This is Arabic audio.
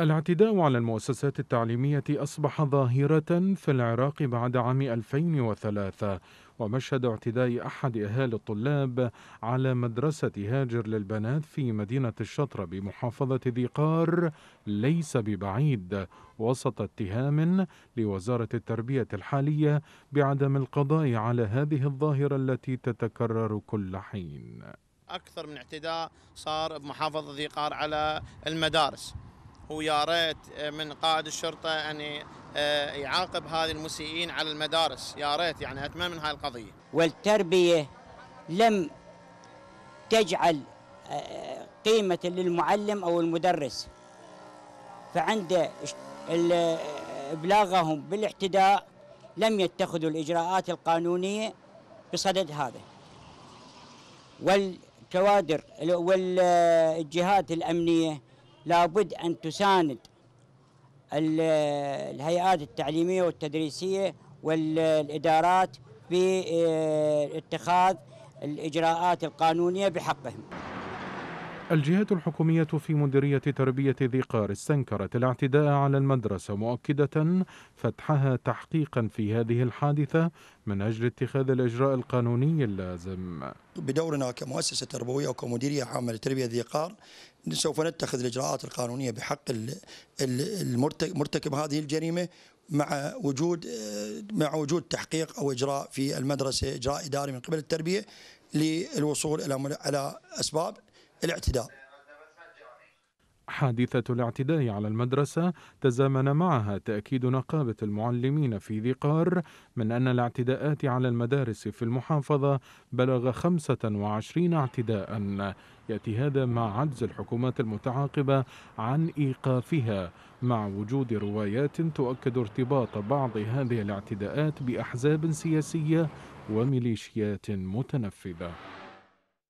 الاعتداء على المؤسسات التعليمية أصبح ظاهرة في العراق بعد عام 2003 ومشهد اعتداء أحد أهالي الطلاب على مدرسة هاجر للبنات في مدينة الشطرة بمحافظة ذي قار ليس ببعيد وسط اتهام لوزارة التربية الحالية بعدم القضاء على هذه الظاهرة التي تتكرر كل حين أكثر من اعتداء صار بمحافظة ذي قار على المدارس ويا ريت آه، من قائد الشرطه ان آه، يعاقب هذه المسيئين على المدارس يا ريت يعني اتمنى من هاي القضيه والتربيه لم تجعل آه، قيمه للمعلم او المدرس فعند ابلاغهم بالاعتداء لم يتخذوا الاجراءات القانونيه بصدد هذا والكوادر والجهات الامنيه لابد أن تساند الهيئات التعليمية والتدريسية والإدارات في آه، اتخاذ الإجراءات القانونية بحقهم الجهات الحكومية في مديرية تربية ذي قارس استنكرت الاعتداء على المدرسة مؤكدة فتحها تحقيقا في هذه الحادثة من أجل اتخاذ الإجراء القانوني اللازم بدورنا كمؤسسة تربوية وكمديرية عامة لتربية ذي قار سوف نتخذ الإجراءات القانونية بحق المرتكب هذه الجريمة مع وجود مع وجود تحقيق او اجراء في المدرسه اجراء اداري من قبل التربيه للوصول الى على اسباب الاعتداء حادثة الاعتداء على المدرسة تزامن معها تأكيد نقابة المعلمين في ذي قار من أن الاعتداءات على المدارس في المحافظة بلغ 25 اعتداء يأتي هذا مع عجز الحكومات المتعاقبة عن إيقافها مع وجود روايات تؤكد ارتباط بعض هذه الاعتداءات بأحزاب سياسية وميليشيات متنفذة